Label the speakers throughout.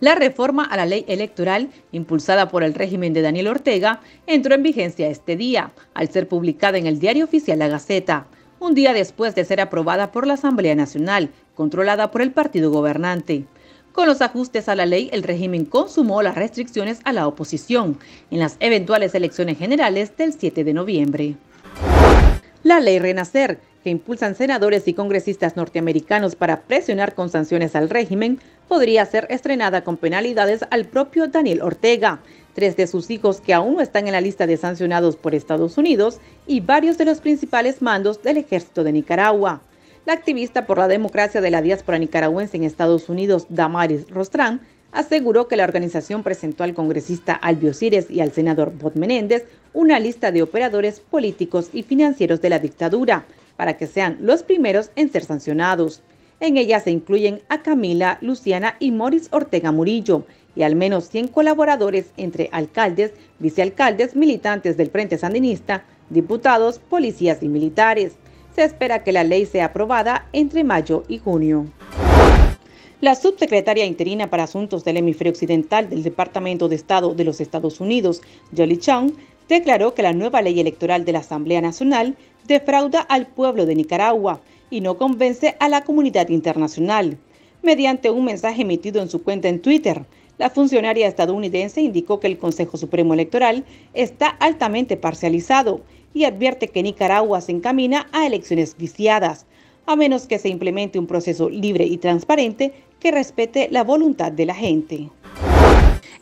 Speaker 1: la reforma a la ley electoral impulsada por el régimen de Daniel Ortega entró en vigencia este día, al ser publicada en el diario oficial La Gaceta, un día después de ser aprobada por la Asamblea Nacional, controlada por el partido gobernante. Con los ajustes a la ley, el régimen consumó las restricciones a la oposición en las eventuales elecciones generales del 7 de noviembre. La ley Renacer, que impulsan senadores y congresistas norteamericanos para presionar con sanciones al régimen, podría ser estrenada con penalidades al propio Daniel Ortega, tres de sus hijos que aún no están en la lista de sancionados por Estados Unidos y varios de los principales mandos del ejército de Nicaragua. La activista por la democracia de la diáspora nicaragüense en Estados Unidos, Damaris Rostrán, aseguró que la organización presentó al congresista Albio Cires y al senador Bot Menéndez una lista de operadores políticos y financieros de la dictadura para que sean los primeros en ser sancionados. En ella se incluyen a Camila, Luciana y Moris Ortega Murillo y al menos 100 colaboradores entre alcaldes, vicealcaldes, militantes del Frente Sandinista, diputados, policías y militares. Se espera que la ley sea aprobada entre mayo y junio. La subsecretaria interina para Asuntos del Hemisferio Occidental del Departamento de Estado de los Estados Unidos, Jolie Chang, declaró que la nueva ley electoral de la Asamblea Nacional defrauda al pueblo de Nicaragua y no convence a la comunidad internacional. Mediante un mensaje emitido en su cuenta en Twitter, la funcionaria estadounidense indicó que el Consejo Supremo Electoral está altamente parcializado y advierte que Nicaragua se encamina a elecciones viciadas, a menos que se implemente un proceso libre y transparente que respete la voluntad de la gente.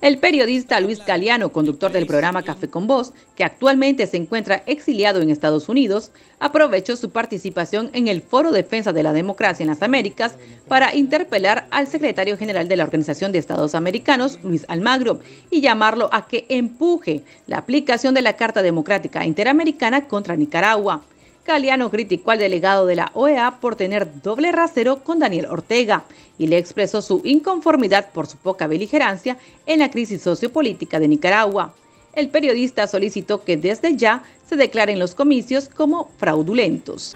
Speaker 1: El periodista Luis Galeano, conductor del programa Café con Voz, que actualmente se encuentra exiliado en Estados Unidos, aprovechó su participación en el Foro Defensa de la Democracia en las Américas para interpelar al secretario general de la Organización de Estados Americanos, Luis Almagro, y llamarlo a que empuje la aplicación de la Carta Democrática Interamericana contra Nicaragua. Caliano criticó al delegado de la OEA por tener doble rasero con Daniel Ortega y le expresó su inconformidad por su poca beligerancia en la crisis sociopolítica de Nicaragua. El periodista solicitó que desde ya se declaren los comicios como fraudulentos.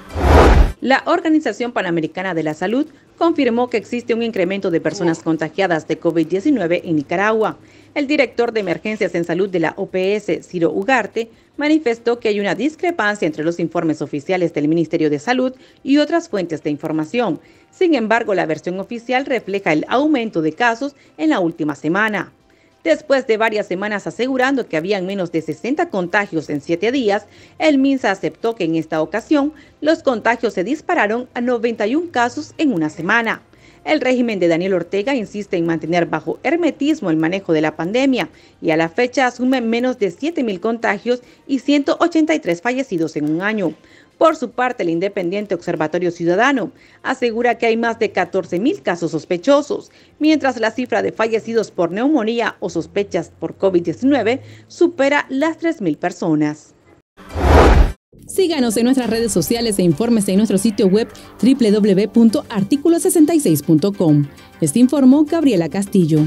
Speaker 1: La Organización Panamericana de la Salud confirmó que existe un incremento de personas contagiadas de COVID-19 en Nicaragua. El director de Emergencias en Salud de la OPS, Ciro Ugarte, manifestó que hay una discrepancia entre los informes oficiales del Ministerio de Salud y otras fuentes de información. Sin embargo, la versión oficial refleja el aumento de casos en la última semana. Después de varias semanas asegurando que habían menos de 60 contagios en 7 días, el MINSA aceptó que en esta ocasión los contagios se dispararon a 91 casos en una semana. El régimen de Daniel Ortega insiste en mantener bajo hermetismo el manejo de la pandemia y a la fecha asume menos de 7.000 contagios y 183 fallecidos en un año. Por su parte, el Independiente Observatorio Ciudadano asegura que hay más de 14.000 casos sospechosos, mientras la cifra de fallecidos por neumonía o sospechas por COVID-19 supera las 3.000 personas. Síganos en nuestras redes sociales e informes en nuestro sitio web www.articulo66.com. Este informó Gabriela Castillo.